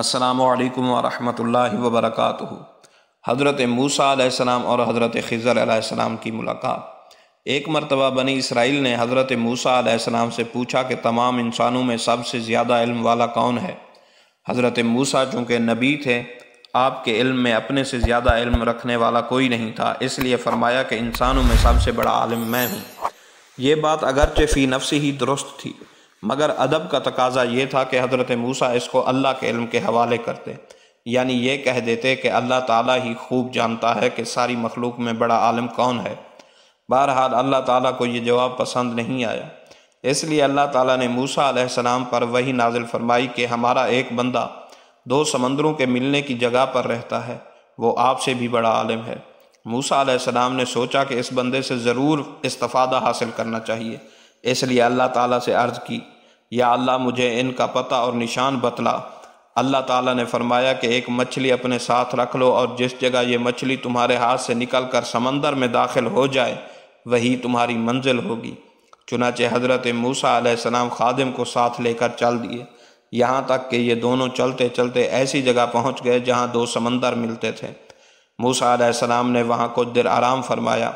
अस्सलाम वालेकुम रहमतुल्लाहि व बरकातुहू हज़रत मूसा सलाम और हज़रत ख़ज़र अलैहिस्सलाम की मुलाकात एक मरतबा बनी इसराइल ने हज़रत मूसा अलैहिस्सलाम से पूछा कि तमाम इंसानों में सबसे ज़्यादा इल्म वाला कौन है हज़रत मूसा चूँकि नबी थे आपके इल्म में अपने से ज़्यादा इल्म रखने वाला कोई नहीं था इसलिए फ़रमाया कि इंसानों में सबसे बड़ा आलिम मैं हूँ ये बात अगरचे फ़ी नफ्सी ही दुरुस्त थी मगर अदब का तकाजा ये था कि हज़रत मूसा इसको अल्लाह के इल्म के हवाले करते यानी ये कह देते कि अल्लाह ताला ही खूब जानता है कि सारी मखलूक में बड़ा आलम कौन है बहरहाल अल्लाह ताला को ये जवाब पसंद नहीं आया इसलिए अल्लाह ताला ने मूसा सलाम पर वही नाजिल फरमाई कि हमारा एक बंदा दो समंदरों के मिलने की जगह पर रहता है वो आपसे भी बड़ा आलम है मूसा सलाम ने सोचा कि इस बंदे से ज़रूर इस्तफ़ादा हासिल करना चाहिए इसलिए अल्लाह ताला से अर्ज़ की या अल्लाह मुझे इनका पता और निशान बतला अल्लाह ताला ने फरमाया कि एक मछली अपने साथ रख लो और जिस जगह ये मछली तुम्हारे हाथ से निकल कर समंदर में दाखिल हो जाए वही तुम्हारी मंजिल होगी चुनाचे हज़रत मूसा आसमाम खादिम को साथ लेकर चल दिए यहाँ तक कि ये दोनों चलते चलते ऐसी जगह पहुँच गए जहाँ दो समंदर मिलते थे मूसा आसमाम ने वहाँ कुछ देर आराम फरमाया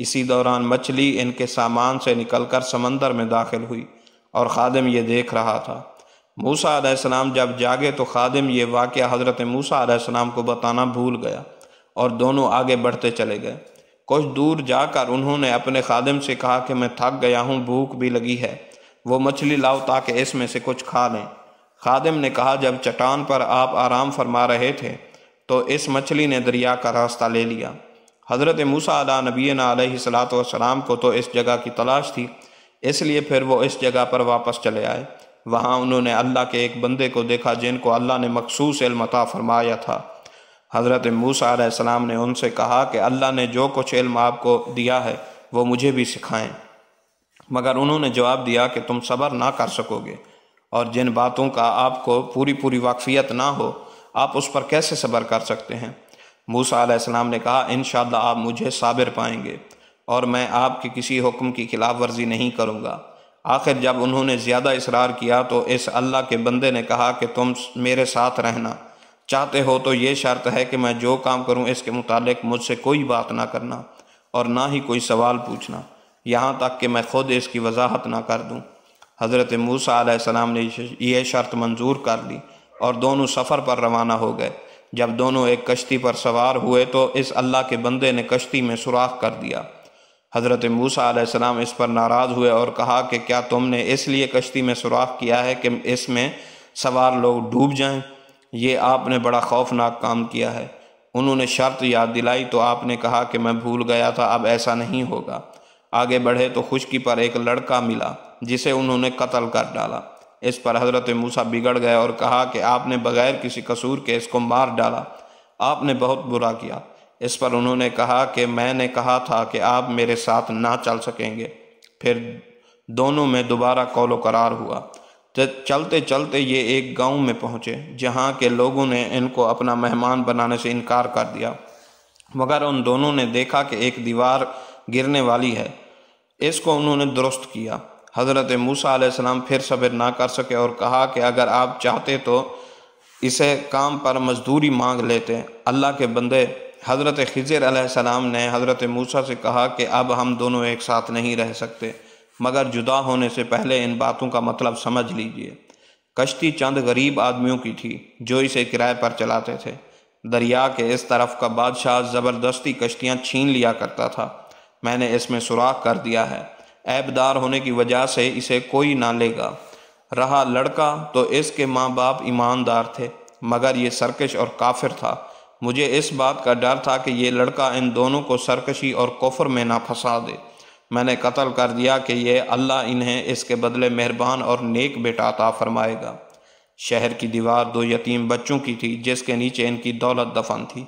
इसी दौरान मछली इनके सामान से निकलकर समंदर में दाखिल हुई और खादिम ये देख रहा था मूसा आलाम जब जागे तो खादिम ये वाक़ हज़रत मूसा आलाम को बताना भूल गया और दोनों आगे बढ़ते चले गए कुछ दूर जाकर उन्होंने अपने खादिम से कहा कि मैं थक गया हूँ भूख भी लगी है वो मछली लाओ ताकि इसमें से कुछ खा लें खादिम ने कहा जब चट्टान पर आप आराम फरमा रहे थे तो इस मछली ने दरिया का रास्ता ले लिया हज़रत मूसा अला नबीना सलात को तो इस जगह की तलाश थी इसलिए फिर वो इस जगह पर वापस चले आए वहाँ उन्होंने अल्लाह के एक बंदे को देखा जिनको अल्लाह ने मखसूस इल्मता फरमाया था हज़रत मूसा सलाम ने उनसे कहा कि अल्लाह ने जो कुछ इल्म आपको दिया है वो मुझे भी सिखाएं मगर उन्होंने जवाब दिया कि तुम सब्र ना कर सकोगे और जिन बातों का आपको पूरी पूरी वाकफियत ना हो आप उस पर कैसे सब्र कर सकते हैं मूसा आसमाम ने कहा इन आप मुझे साबिर पाएंगे और मैं आपके किसी हुक्म की खिलाफ वर्जी नहीं करूँगा आखिर जब उन्होंने ज़्यादा इसरार किया तो इस अल्लाह के बंदे ने कहा कि तुम मेरे साथ रहना चाहते हो तो ये शर्त है कि मैं जो काम करूँ इसके मुतालिक मुझसे कोई बात ना करना और ना ही कोई सवाल पूछना यहाँ तक कि मैं खुद इसकी वजाहत ना कर दूँ हज़रत मूसा आसमाम ने यह शर्त मंजूर कर ली और दोनों सफ़र पर रवाना हो गए जब दोनों एक कश्ती पर सवार हुए तो इस अल्लाह के बंदे ने कश्ती में सुराख कर दिया हज़रत मूसा आसमाम इस पर नाराज़ हुए और कहा कि क्या तुमने इसलिए कश्ती में सुराख किया है कि इसमें सवार लोग डूब जाएं ये आपने बड़ा खौफनाक काम किया है उन्होंने शर्त याद दिलाई तो आपने कहा कि मैं भूल गया था अब ऐसा नहीं होगा आगे बढ़े तो खुशकी पर एक लड़का मिला जिसे उन्होंने कत्ल कर डाला इस पर हज़रत मूसा बिगड़ गए और कहा कि आपने बग़ैर किसी कसूर के इसको मार डाला आपने बहुत बुरा किया इस पर उन्होंने कहा कि मैंने कहा था कि आप मेरे साथ ना चल सकेंगे फिर दोनों में दोबारा कौलो करार हुआ चलते चलते ये एक गांव में पहुँचे जहाँ के लोगों ने इनको अपना मेहमान बनाने से इनकार कर दिया मगर उन दोनों ने देखा कि एक दीवार गिरने वाली है इसको उन्होंने दुरुस्त किया हज़रत मूसा आसमाम फिर सब्र ना कर सके और कहा कि अगर आप चाहते तो इसे काम पर मजदूरी मांग लेते अल्लाह के बंदे हज़रत खजर आसमाम ने हज़रत मूसा से कहा कि अब हम दोनों एक साथ नहीं रह सकते मगर जुदा होने से पहले इन बातों का मतलब समझ लीजिए कश्ती चंद गरीब आदमियों की थी जो इसे किराए पर चलाते थे दरिया के इस तरफ का बादशाह ज़बरदस्ती कश्तियाँ छीन लिया करता था मैंने इसमें सुराख कर दिया है ऐबदार होने की वजह से इसे कोई ना लेगा रहा लड़का तो इसके माँ बाप ईमानदार थे मगर ये सरकश और काफिर था मुझे इस बात का डर था कि ये लड़का इन दोनों को सरकशी और कोफर में ना फंसा दे मैंने कत्ल कर दिया कि ये अल्लाह इन्हें इसके बदले मेहरबान और नेक बेटा था फरमाएगा शहर की दीवार दो यतीम बच्चों की थी जिसके नीचे इनकी दौलत दफन थी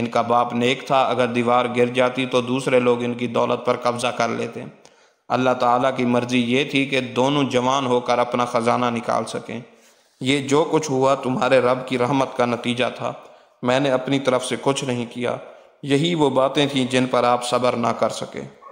इनका बाप नेक था अगर दीवार गिर जाती तो दूसरे लोग इनकी दौलत पर कब्ज़ा कर लेते अल्लाह ताला की मर्ज़ी ये थी कि दोनों जवान होकर अपना ख़जाना निकाल सकें ये जो कुछ हुआ तुम्हारे रब की रहमत का नतीजा था मैंने अपनी तरफ से कुछ नहीं किया यही वो बातें थीं जिन पर आप सब्र ना कर सकें